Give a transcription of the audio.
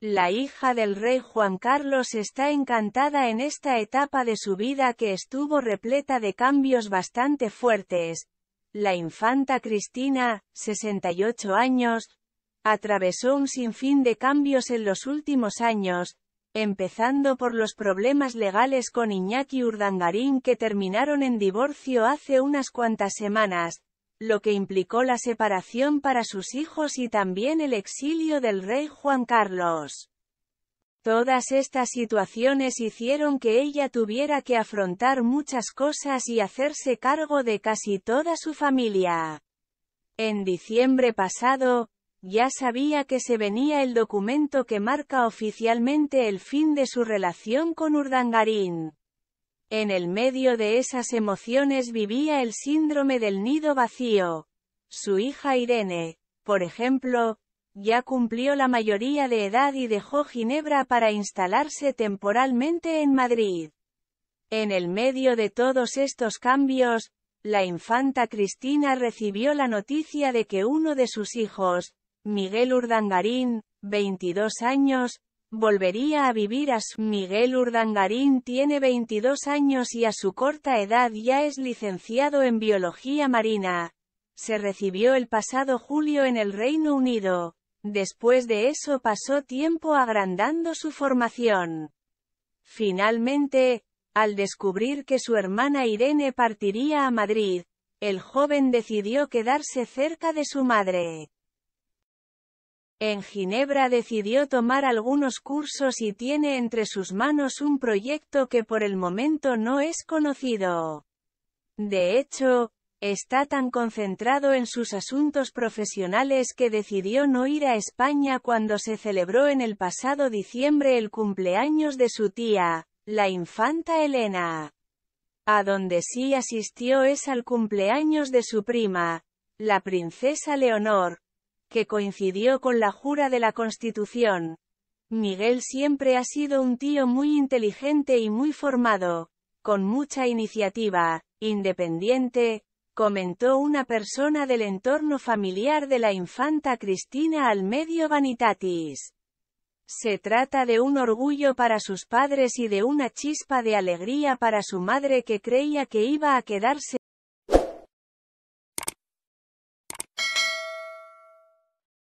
La hija del rey Juan Carlos está encantada en esta etapa de su vida que estuvo repleta de cambios bastante fuertes. La infanta Cristina, 68 años, atravesó un sinfín de cambios en los últimos años, empezando por los problemas legales con Iñaki Urdangarín que terminaron en divorcio hace unas cuantas semanas, lo que implicó la separación para sus hijos y también el exilio del rey Juan Carlos. Todas estas situaciones hicieron que ella tuviera que afrontar muchas cosas y hacerse cargo de casi toda su familia. En diciembre pasado, ya sabía que se venía el documento que marca oficialmente el fin de su relación con Urdangarín. En el medio de esas emociones vivía el síndrome del nido vacío. Su hija Irene, por ejemplo, ya cumplió la mayoría de edad y dejó Ginebra para instalarse temporalmente en Madrid. En el medio de todos estos cambios, la infanta Cristina recibió la noticia de que uno de sus hijos, Miguel Urdangarín, 22 años, Volvería a vivir a su... Miguel Urdangarín tiene 22 años y a su corta edad ya es licenciado en Biología Marina. Se recibió el pasado julio en el Reino Unido. Después de eso pasó tiempo agrandando su formación. Finalmente, al descubrir que su hermana Irene partiría a Madrid, el joven decidió quedarse cerca de su madre. En Ginebra decidió tomar algunos cursos y tiene entre sus manos un proyecto que por el momento no es conocido. De hecho, está tan concentrado en sus asuntos profesionales que decidió no ir a España cuando se celebró en el pasado diciembre el cumpleaños de su tía, la infanta Elena. A donde sí asistió es al cumpleaños de su prima, la princesa Leonor, que coincidió con la jura de la Constitución. Miguel siempre ha sido un tío muy inteligente y muy formado, con mucha iniciativa, independiente, comentó una persona del entorno familiar de la infanta Cristina al medio Vanitatis. Se trata de un orgullo para sus padres y de una chispa de alegría para su madre que creía que iba a quedarse